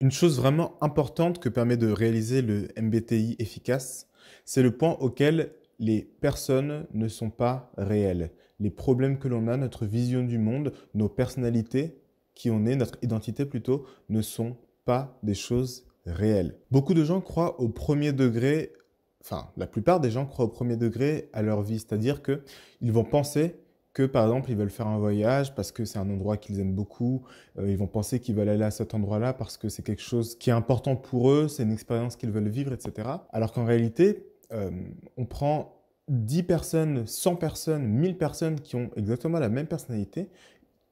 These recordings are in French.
Une chose vraiment importante que permet de réaliser le MBTI efficace, c'est le point auquel les personnes ne sont pas réelles. Les problèmes que l'on a, notre vision du monde, nos personnalités qui on est, notre identité plutôt, ne sont pas des choses réelles. Beaucoup de gens croient au premier degré, enfin la plupart des gens croient au premier degré à leur vie, c'est-à-dire qu'ils vont penser que par exemple ils veulent faire un voyage parce que c'est un endroit qu'ils aiment beaucoup, euh, ils vont penser qu'ils veulent aller à cet endroit-là parce que c'est quelque chose qui est important pour eux, c'est une expérience qu'ils veulent vivre, etc. Alors qu'en réalité, euh, on prend 10 personnes, 100 personnes, 1000 personnes qui ont exactement la même personnalité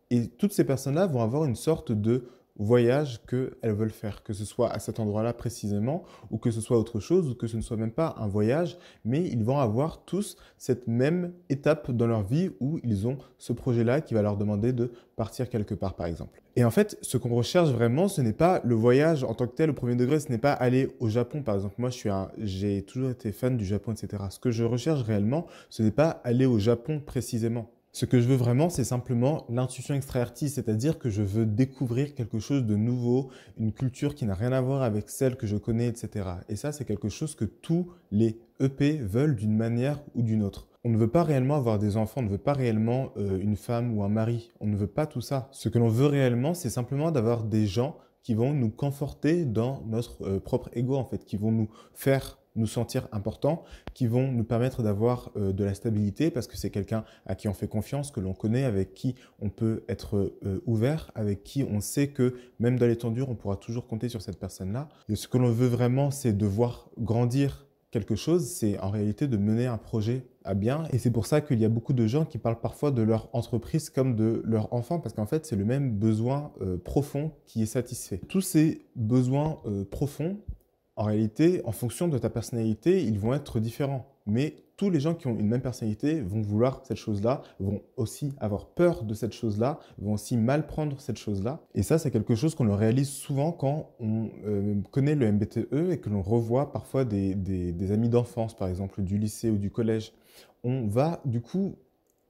et toutes ces personnes-là vont avoir une sorte de voyage qu'elles veulent faire, que ce soit à cet endroit-là précisément, ou que ce soit autre chose, ou que ce ne soit même pas un voyage, mais ils vont avoir tous cette même étape dans leur vie où ils ont ce projet-là qui va leur demander de partir quelque part, par exemple. Et en fait, ce qu'on recherche vraiment, ce n'est pas le voyage en tant que tel au premier degré, ce n'est pas aller au Japon, par exemple. Moi, je suis j'ai toujours été fan du Japon, etc. Ce que je recherche réellement, ce n'est pas aller au Japon précisément. Ce que je veux vraiment, c'est simplement l'intuition artiste c'est-à-dire que je veux découvrir quelque chose de nouveau, une culture qui n'a rien à voir avec celle que je connais, etc. Et ça, c'est quelque chose que tous les EP veulent d'une manière ou d'une autre. On ne veut pas réellement avoir des enfants, on ne veut pas réellement euh, une femme ou un mari, on ne veut pas tout ça. Ce que l'on veut réellement, c'est simplement d'avoir des gens qui vont nous conforter dans notre euh, propre ego, en fait, qui vont nous faire nous sentir importants, qui vont nous permettre d'avoir euh, de la stabilité parce que c'est quelqu'un à qui on fait confiance, que l'on connaît, avec qui on peut être euh, ouvert, avec qui on sait que même dans les on pourra toujours compter sur cette personne-là. Et ce que l'on veut vraiment, c'est de voir grandir quelque chose, c'est en réalité de mener un projet à bien. Et c'est pour ça qu'il y a beaucoup de gens qui parlent parfois de leur entreprise comme de leur enfant, parce qu'en fait, c'est le même besoin euh, profond qui est satisfait. Tous ces besoins profonds en réalité, en fonction de ta personnalité, ils vont être différents. Mais tous les gens qui ont une même personnalité vont vouloir cette chose-là, vont aussi avoir peur de cette chose-là, vont aussi mal prendre cette chose-là. Et ça, c'est quelque chose qu'on le réalise souvent quand on euh, connaît le MBTE et que l'on revoit parfois des amis d'enfance, par exemple, du lycée ou du collège. On va du coup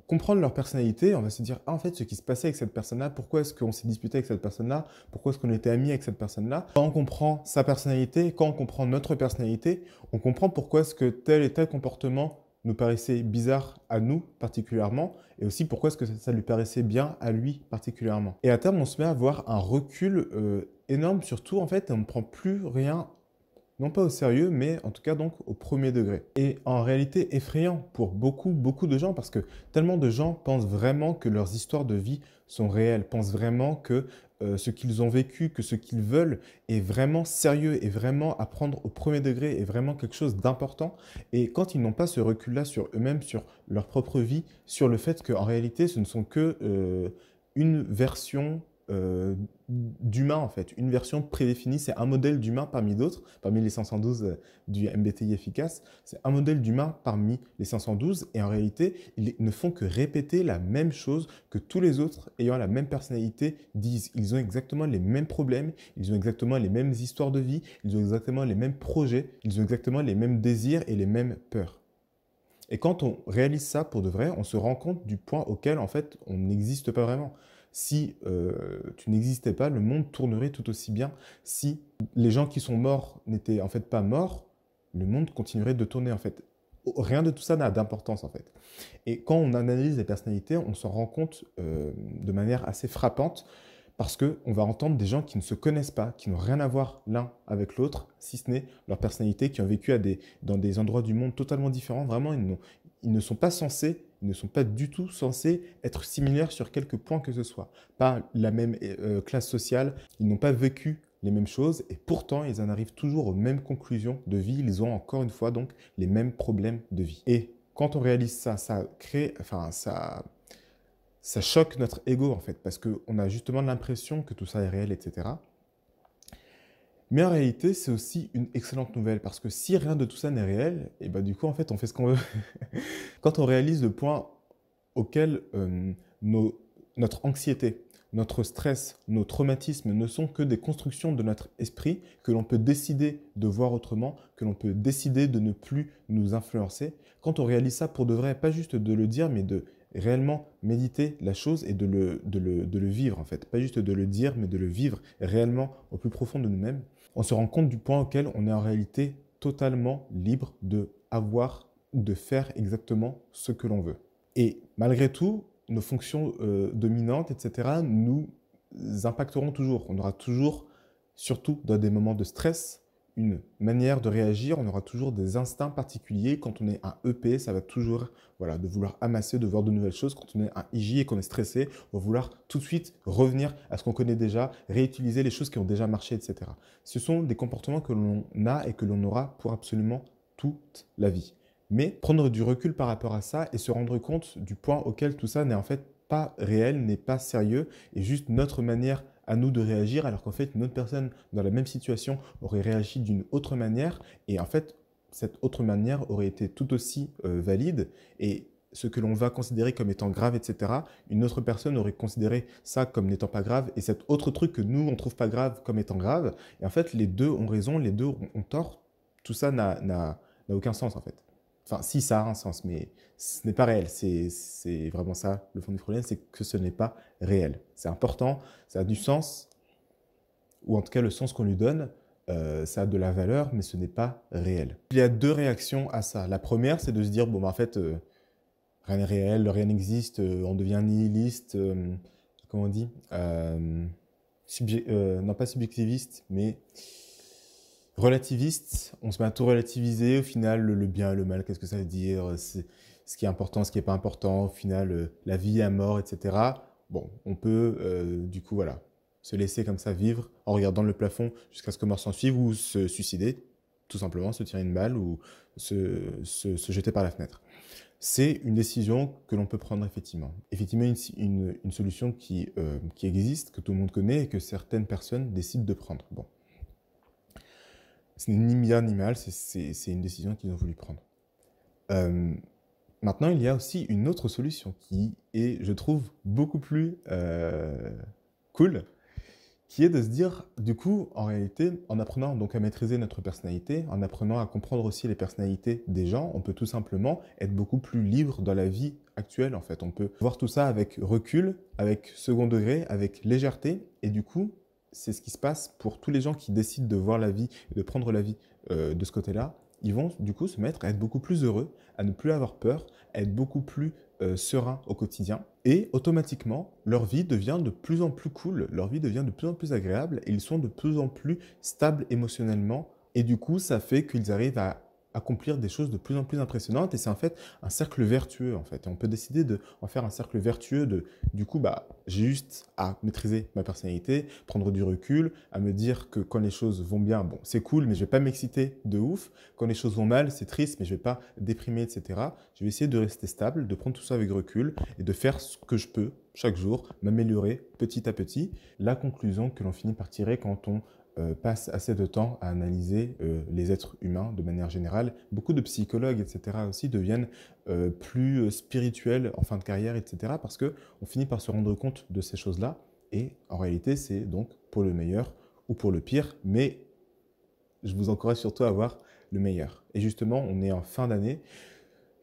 comprendre leur personnalité, on va se dire, ah, en fait, ce qui se passait avec cette personne-là, pourquoi est-ce qu'on s'est disputé avec cette personne-là, pourquoi est-ce qu'on était amis avec cette personne-là. Quand on comprend sa personnalité, quand on comprend notre personnalité, on comprend pourquoi est-ce que tel et tel comportement nous paraissait bizarre à nous particulièrement, et aussi pourquoi est-ce que ça lui paraissait bien à lui particulièrement. Et à terme, on se met à avoir un recul euh, énorme, surtout en fait, on ne prend plus rien non pas au sérieux, mais en tout cas donc au premier degré. Et en réalité effrayant pour beaucoup, beaucoup de gens, parce que tellement de gens pensent vraiment que leurs histoires de vie sont réelles, pensent vraiment que euh, ce qu'ils ont vécu, que ce qu'ils veulent est vraiment sérieux, est vraiment à prendre au premier degré, est vraiment quelque chose d'important. Et quand ils n'ont pas ce recul-là sur eux-mêmes, sur leur propre vie, sur le fait qu'en réalité ce ne sont que... Euh, une version euh, d'humain en fait. Une version prédéfinie, c'est un modèle d'humain parmi d'autres, parmi les 512 euh, du MBTI efficace. C'est un modèle d'humain parmi les 512 et en réalité, ils ne font que répéter la même chose que tous les autres ayant la même personnalité disent. Ils ont exactement les mêmes problèmes, ils ont exactement les mêmes histoires de vie, ils ont exactement les mêmes projets, ils ont exactement les mêmes désirs et les mêmes peurs. Et quand on réalise ça pour de vrai, on se rend compte du point auquel en fait on n'existe pas vraiment si euh, tu n'existais pas, le monde tournerait tout aussi bien. Si les gens qui sont morts n'étaient en fait pas morts, le monde continuerait de tourner en fait. Rien de tout ça n'a d'importance en fait. Et quand on analyse les personnalités, on s'en rend compte euh, de manière assez frappante parce qu'on va entendre des gens qui ne se connaissent pas, qui n'ont rien à voir l'un avec l'autre, si ce n'est leur personnalité, qui ont vécu dans des endroits du monde totalement différents. Vraiment, ils ils ne sont pas censés, ils ne sont pas du tout censés être similaires sur quelques points que ce soit. Pas la même euh, euh, classe sociale, ils n'ont pas vécu les mêmes choses et pourtant ils en arrivent toujours aux mêmes conclusions de vie, ils ont encore une fois donc les mêmes problèmes de vie. Et quand on réalise ça, ça crée, enfin ça, ça choque notre ego en fait parce qu'on a justement l'impression que tout ça est réel, etc. Mais en réalité, c'est aussi une excellente nouvelle parce que si rien de tout ça n'est réel, et eh ben du coup, en fait, on fait ce qu'on veut. Quand on réalise le point auquel euh, nos, notre anxiété, notre stress, nos traumatismes ne sont que des constructions de notre esprit que l'on peut décider de voir autrement, que l'on peut décider de ne plus nous influencer. Quand on réalise ça pour de vrai, pas juste de le dire, mais de réellement méditer la chose et de le, vivre en fait. Pas juste de le dire, mais de le vivre réellement au plus profond de nous-mêmes. On se rend compte du point auquel on est en réalité totalement libre de avoir de faire exactement ce que l'on veut. Et malgré tout, nos fonctions euh, dominantes, etc., nous impacteront toujours. On aura toujours, surtout dans des moments de stress, une manière de réagir, on aura toujours des instincts particuliers. Quand on est un EP, ça va toujours voilà, de vouloir amasser, de voir de nouvelles choses. Quand on est un IJ et qu'on est stressé, on va vouloir tout de suite revenir à ce qu'on connaît déjà, réutiliser les choses qui ont déjà marché, etc. Ce sont des comportements que l'on a et que l'on aura pour absolument toute la vie. Mais prendre du recul par rapport à ça et se rendre compte du point auquel tout ça n'est en fait pas réel, n'est pas sérieux, et juste notre manière à nous de réagir alors qu'en fait une autre personne dans la même situation aurait réagi d'une autre manière et en fait cette autre manière aurait été tout aussi euh, valide et ce que l'on va considérer comme étant grave, etc., une autre personne aurait considéré ça comme n'étant pas grave, et cet autre truc que nous, on trouve pas grave comme étant grave. Et en fait, les deux ont raison, les deux ont tort. Tout ça n'a aucun sens, en fait. Enfin, si ça a un sens, mais ce n'est pas réel. C'est vraiment ça le fond du problème, c'est que ce n'est pas réel. C'est important, ça a du sens, ou en tout cas le sens qu'on lui donne, euh, ça a de la valeur, mais ce n'est pas réel. Il y a deux réactions à ça. La première, c'est de se dire, bon, bah, en fait, euh, rien n'est réel, rien n'existe, euh, on devient nihiliste, comment on dit Non, pas subjectiviste, mais Relativiste, on se met à tout relativiser. Au final, le bien le mal, qu'est-ce que ça veut dire ce qui est important, ce qui n'est pas important. Au final, euh, la vie, la mort, etc. Bon, on peut, euh, du coup, voilà, se laisser comme ça vivre en regardant le plafond jusqu'à ce que mort s'en suive ou se suicider, tout simplement, se tirer une balle ou se, jeter par la fenêtre. C'est une décision que l'on peut prendre effectivement. Effectivement, une, solution qui, euh, qui existe, que tout le monde connaît et que certaines personnes décident de prendre. Bon, ce n'est ni bien ni mal, c'est une décision qu'ils ont voulu prendre. Euh, maintenant, il y a aussi une autre solution qui est, je trouve, beaucoup plus euh, cool, qui est de se dire, du coup, en réalité, en apprenant donc à maîtriser notre personnalité, en apprenant à comprendre aussi les personnalités des gens, on peut tout simplement être beaucoup plus libre dans la vie actuelle, en fait. On peut voir tout ça avec recul, avec second degré, avec légèreté, et du coup, c'est ce qui se passe pour tous les gens qui décident de voir la vie de prendre la vie euh, de ce côté-là. Ils vont du coup se mettre à être beaucoup plus heureux, à ne plus avoir peur, à être beaucoup plus euh, serein au quotidien. Et automatiquement, leur vie devient de plus en plus cool, leur vie devient de plus en plus agréable, et ils sont de plus en plus stables émotionnellement. Et du coup, ça fait qu'ils arrivent à accomplir des choses de plus en plus impressionnantes et c'est en fait un cercle vertueux en fait. on peut décider de en faire un cercle vertueux de du coup bah j'ai juste à maîtriser ma personnalité, prendre du recul, à me dire que quand les choses vont bien, bon c'est cool mais je vais pas m'exciter de ouf. Quand les choses vont mal, c'est triste mais je vais pas déprimer etc. Je vais essayer de rester stable, de prendre tout ça avec recul et de faire ce que je peux chaque jour, m'améliorer petit à petit. La conclusion que l'on finit par tirer quand on passe euh, passent assez de temps à analyser euh, les êtres humains de manière générale. Beaucoup de psychologues, etc., aussi deviennent euh, plus spirituels en fin de carrière, etc., parce qu'on finit par se rendre compte de ces choses-là. Et en réalité, c'est donc pour le meilleur ou pour le pire, mais je vous encourage surtout à avoir le meilleur. Et justement, on est en fin d'année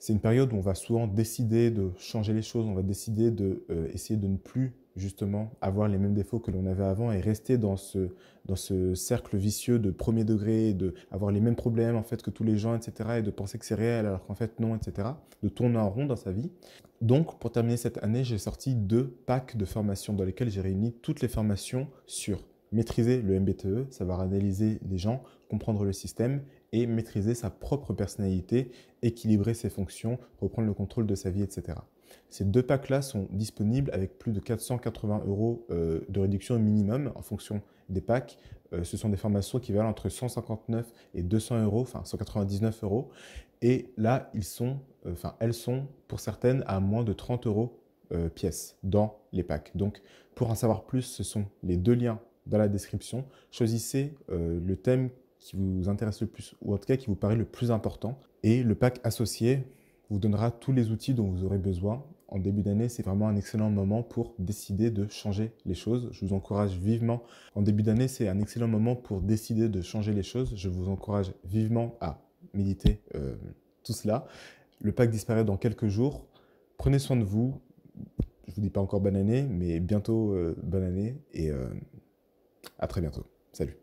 c'est une période où on va souvent décider de changer les choses, on va décider de euh, essayer de ne plus justement avoir les mêmes défauts que l'on avait avant et rester dans ce, dans ce cercle vicieux de premier degré, de avoir les mêmes problèmes en fait que tous les gens, etc. et de penser que c'est réel alors qu'en fait non, etc. De tourner en rond dans sa vie. Donc pour terminer cette année, j'ai sorti deux packs de formations dans lesquelles j'ai réuni toutes les formations sur maîtriser le MBTE, savoir analyser les gens, comprendre le système et maîtriser sa propre personnalité, équilibrer ses fonctions, reprendre le contrôle de sa vie, etc. Ces deux packs-là sont disponibles avec plus de 480 euros euh, de réduction minimum en fonction des packs. Euh, ce sont des formations qui valent entre 159 et 200 euros, enfin 199 euros. Et là, ils sont, euh, enfin, elles sont pour certaines à moins de 30 euros pièce dans les packs. Donc, pour en savoir plus, ce sont les deux liens dans la description. Choisissez le thème qui vous intéresse le plus ou en tout cas qui vous paraît le plus important. Et le pack associé vous donnera tous les outils dont vous aurez besoin. En début d'année, c'est vraiment un excellent moment pour décider de changer les choses. Je vous encourage vivement. En début d'année, c'est un excellent moment pour décider de changer les choses. Je vous encourage vivement à méditer euh, tout cela. Le pack disparaît dans quelques jours. Prenez soin de vous. Je ne vous dis pas encore bonne année, mais bientôt euh, bonne année et euh, à très bientôt. Salut.